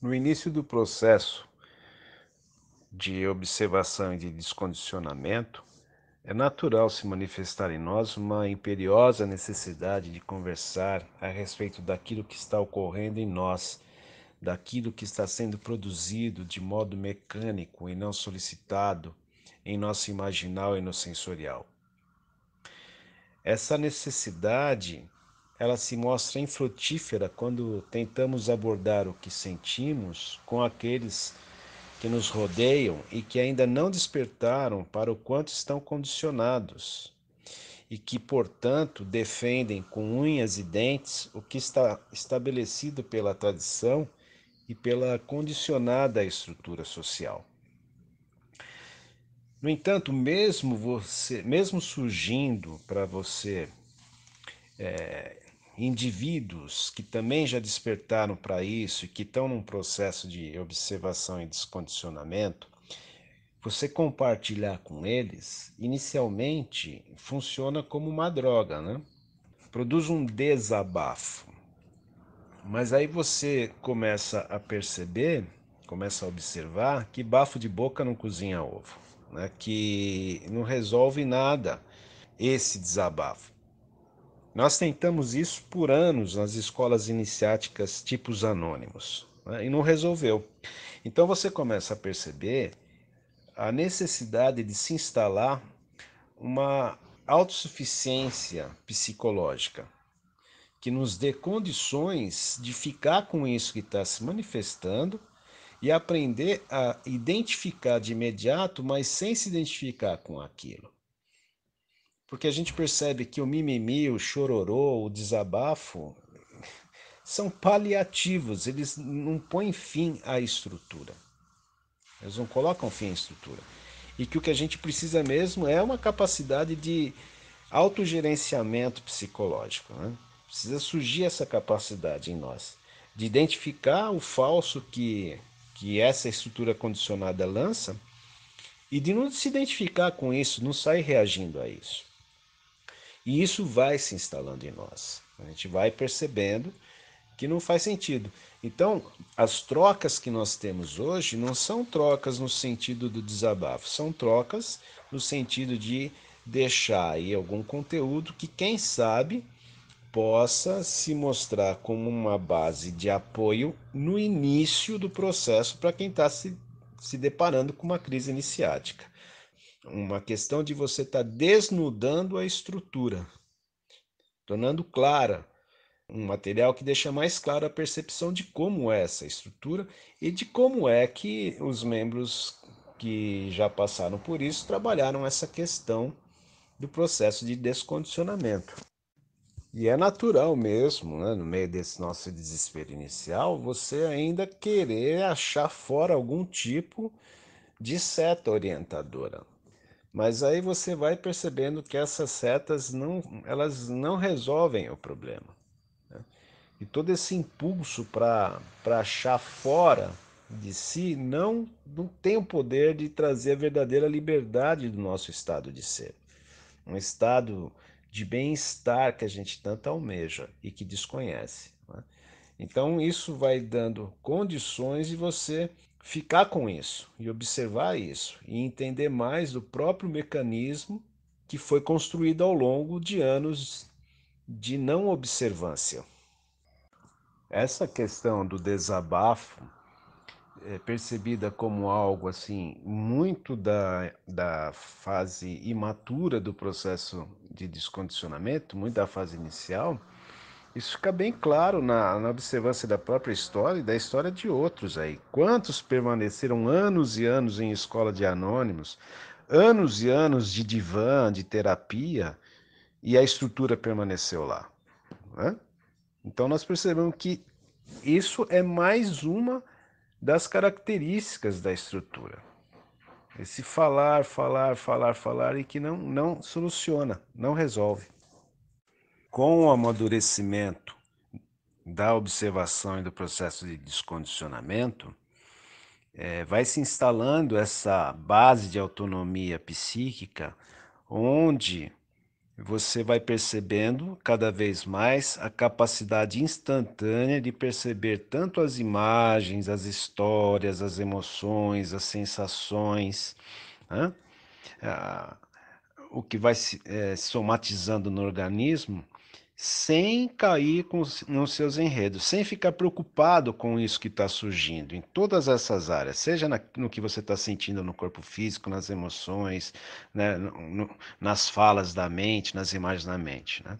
No início do processo de observação e de descondicionamento, é natural se manifestar em nós uma imperiosa necessidade de conversar a respeito daquilo que está ocorrendo em nós, daquilo que está sendo produzido de modo mecânico e não solicitado em nosso imaginal e no sensorial. Essa necessidade, ela se mostra infrutífera quando tentamos abordar o que sentimos com aqueles que nos rodeiam e que ainda não despertaram para o quanto estão condicionados e que, portanto, defendem com unhas e dentes o que está estabelecido pela tradição e pela condicionada estrutura social. No entanto, mesmo você, mesmo surgindo para você é, indivíduos que também já despertaram para isso e que estão num processo de observação e descondicionamento, você compartilhar com eles, inicialmente funciona como uma droga, né? Produz um desabafo. Mas aí você começa a perceber, começa a observar que bafo de boca não cozinha ovo né, que não resolve nada esse desabafo. Nós tentamos isso por anos nas escolas iniciáticas tipos anônimos né, e não resolveu. Então você começa a perceber a necessidade de se instalar uma autossuficiência psicológica que nos dê condições de ficar com isso que está se manifestando e aprender a identificar de imediato, mas sem se identificar com aquilo. Porque a gente percebe que o mimimi, o chororô, o desabafo são paliativos, eles não põem fim à estrutura. Eles não colocam fim à estrutura. E que o que a gente precisa mesmo é uma capacidade de autogerenciamento psicológico. Né? Precisa surgir essa capacidade em nós de identificar o falso que que essa estrutura condicionada lança e de não se identificar com isso, não sair reagindo a isso. E isso vai se instalando em nós. A gente vai percebendo que não faz sentido. Então, as trocas que nós temos hoje não são trocas no sentido do desabafo, são trocas no sentido de deixar aí algum conteúdo que quem sabe possa se mostrar como uma base de apoio no início do processo para quem está se, se deparando com uma crise iniciática. Uma questão de você estar tá desnudando a estrutura, tornando clara um material que deixa mais clara a percepção de como é essa estrutura e de como é que os membros que já passaram por isso trabalharam essa questão do processo de descondicionamento. E é natural mesmo, né? no meio desse nosso desespero inicial, você ainda querer achar fora algum tipo de seta orientadora. Mas aí você vai percebendo que essas setas não, elas não resolvem o problema. Né? E todo esse impulso para achar fora de si não, não tem o poder de trazer a verdadeira liberdade do nosso estado de ser. Um estado de bem-estar que a gente tanto almeja e que desconhece. Né? Então, isso vai dando condições de você ficar com isso e observar isso e entender mais do próprio mecanismo que foi construído ao longo de anos de não observância. Essa questão do desabafo é percebida como algo assim muito da, da fase imatura do processo de descondicionamento, muito da fase inicial, isso fica bem claro na, na, observância da própria história e da história de outros aí. Quantos permaneceram anos e anos em escola de anônimos, anos e anos de divã, de terapia, e a estrutura permaneceu lá? Né? Então nós percebemos que isso é mais uma das características da estrutura. Esse falar, falar, falar, falar e que não, não soluciona, não resolve. Com o amadurecimento da observação e do processo de descondicionamento, é, vai se instalando essa base de autonomia psíquica, onde você vai percebendo cada vez mais a capacidade instantânea de perceber tanto as imagens, as histórias, as emoções, as sensações, né? Ah, o que vai se é, somatizando no organismo, sem cair com, nos seus enredos, sem ficar preocupado com isso que está surgindo em todas essas áreas, seja na, no que você está sentindo no corpo físico, nas emoções, né, no, nas falas da mente, nas imagens da mente. Né?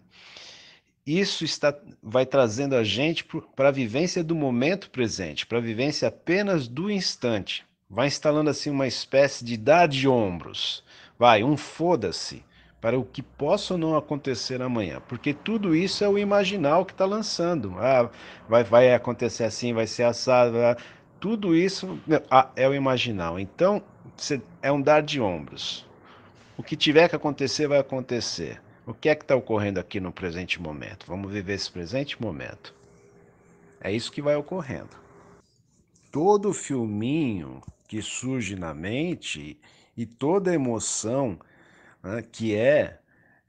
Isso está, vai trazendo a gente para a vivência do momento presente, para a vivência apenas do instante. Vai instalando assim uma espécie de dar de ombros. Vai, um foda-se para o que possa ou não acontecer amanhã, porque tudo isso é o imaginal que está lançando. Ah, vai, vai acontecer assim, vai ser assado. Vai... Tudo isso né, é o imaginal. Então, é um dar de ombros. O que tiver que acontecer, vai acontecer. O que é que está ocorrendo aqui no presente momento? Vamos viver esse presente momento. É isso que vai ocorrendo. Todo filminho que surge na mente e toda emoção né, que é,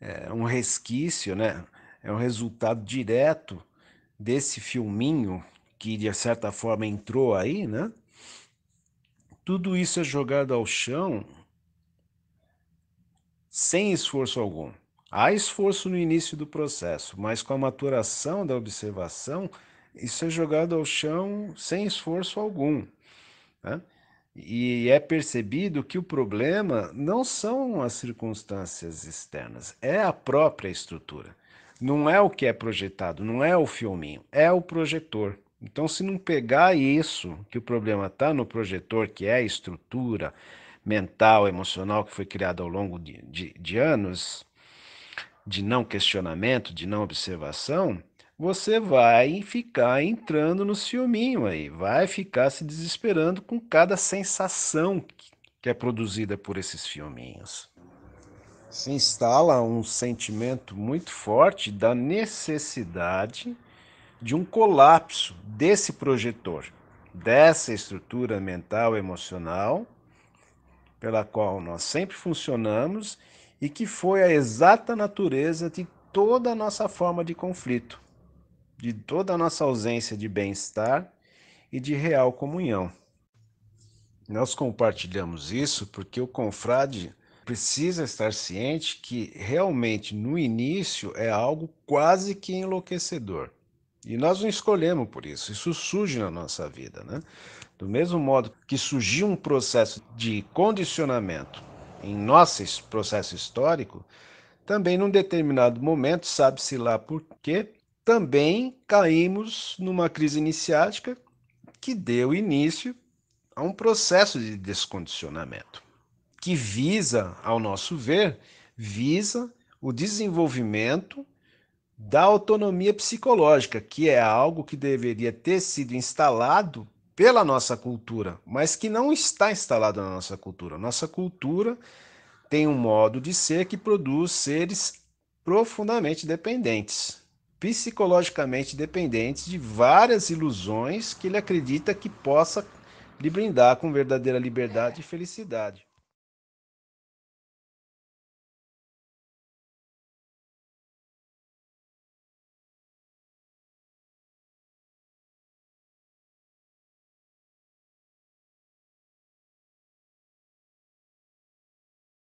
é, um resquício, né, é um resultado direto desse filminho que de certa forma entrou aí, né? Tudo isso é jogado ao chão sem esforço algum. Há esforço no início do processo, mas com a maturação da observação, isso é jogado ao chão sem esforço algum. Né? E é percebido que o problema não são as circunstâncias externas, é a própria estrutura. Não é o que é projetado, não é o filminho, é o projetor. Então, se não pegar isso, que o problema está no projetor, que é a estrutura mental, emocional que foi criada ao longo de, de, de anos, de não questionamento, de não observação, você vai ficar entrando no ciúminho aí, vai ficar se desesperando com cada sensação que é produzida por esses ciúminhos. Se instala um sentimento muito forte da necessidade de um colapso desse projetor, dessa estrutura mental emocional pela qual nós sempre funcionamos e que foi a exata natureza de toda a nossa forma de conflito de toda a nossa ausência de bem-estar e de real comunhão. Nós compartilhamos isso porque o confrade precisa estar ciente que realmente no início é algo quase que enlouquecedor. E nós não escolhemos por isso, isso surge na nossa vida, né? Do mesmo modo que surgiu um processo de condicionamento em nosso processo histórico, também num determinado momento, sabe-se lá por quê, também caímos numa crise iniciática que deu início a um processo de descondicionamento, que visa, ao nosso ver, visa o desenvolvimento da autonomia psicológica, que é algo que deveria ter sido instalado pela nossa cultura, mas que não está instalado na nossa cultura. Nossa cultura tem um modo de ser que produz seres profundamente dependentes psicologicamente dependentes de várias ilusões que ele acredita que possa lhe brindar com verdadeira liberdade e felicidade.